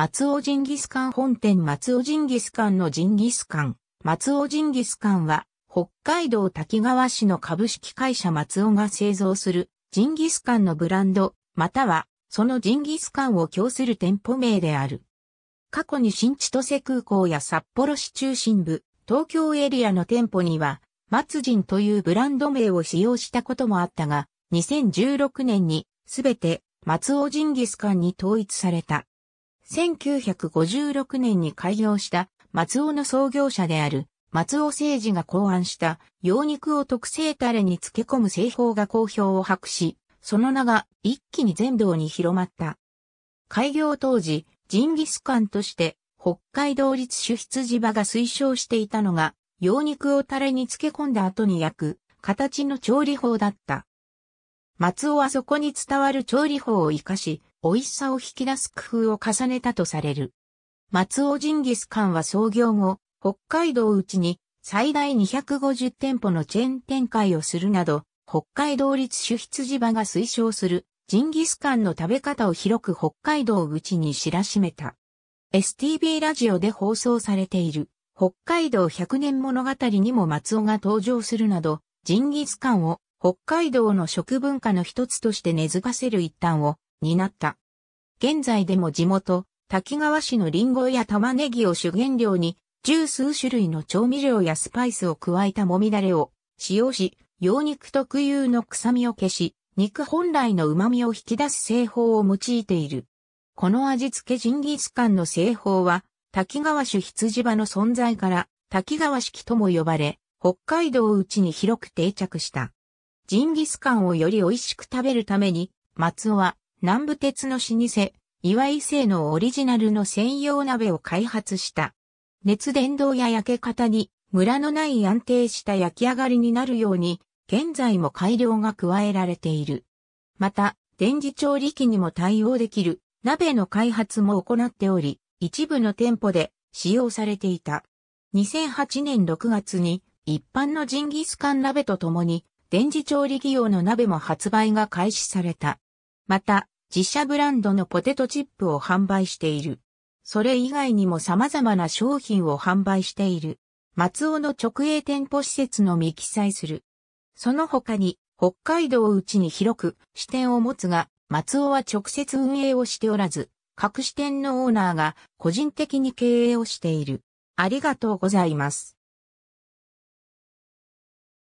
松尾ジンギスカン本店松尾ジンギスカンのジンギスカン。松尾ジンギスカンは、北海道滝川市の株式会社松尾が製造するジンギスカンのブランド、または、そのジンギスカンを供する店舗名である。過去に新千歳空港や札幌市中心部、東京エリアの店舗には、松人というブランド名を使用したこともあったが、2016年にすべて松尾ジンギスカンに統一された。1956年に開業した松尾の創業者である松尾誠治が考案した羊肉を特製タレに漬け込む製法が好評を博し、その名が一気に全道に広まった。開業当時、ジンギスカンとして北海道立主筆地場が推奨していたのが、羊肉をタレに漬け込んだ後に焼く形の調理法だった。松尾はそこに伝わる調理法を活かし、美味しさを引き出す工夫を重ねたとされる。松尾ジンギスカンは創業後、北海道うちに最大250店舗のチェーン展開をするなど、北海道立主筆地場が推奨するジンギスカンの食べ方を広く北海道うちに知らしめた。STB ラジオで放送されている北海道100年物語にも松尾が登場するなど、ジンギスカンを北海道の食文化の一つとして根付かせる一端を担った。現在でも地元、滝川市のリンゴや玉ねぎを主原料に、十数種類の調味料やスパイスを加えたもみだれを使用し、羊肉特有の臭みを消し、肉本来の旨味を引き出す製法を用いている。この味付けジンギスカンの製法は、滝川種羊場の存在から、滝川式とも呼ばれ、北海道内に広く定着した。ジンギスカンをより美味しく食べるために、松尾は南部鉄の老舗、岩井製のオリジナルの専用鍋を開発した。熱伝導や焼け方にムラのない安定した焼き上がりになるように、現在も改良が加えられている。また、電磁調理器にも対応できる鍋の開発も行っており、一部の店舗で使用されていた。2008年6月に一般のジンギスカン鍋とともに電磁調理器用の鍋も発売が開始された。また、自社ブランドのポテトチップを販売している。それ以外にも様々な商品を販売している。松尾の直営店舗施設のみ記載する。その他に、北海道うちに広く支店を持つが、松尾は直接運営をしておらず、各支店のオーナーが個人的に経営をしている。ありがとうございます。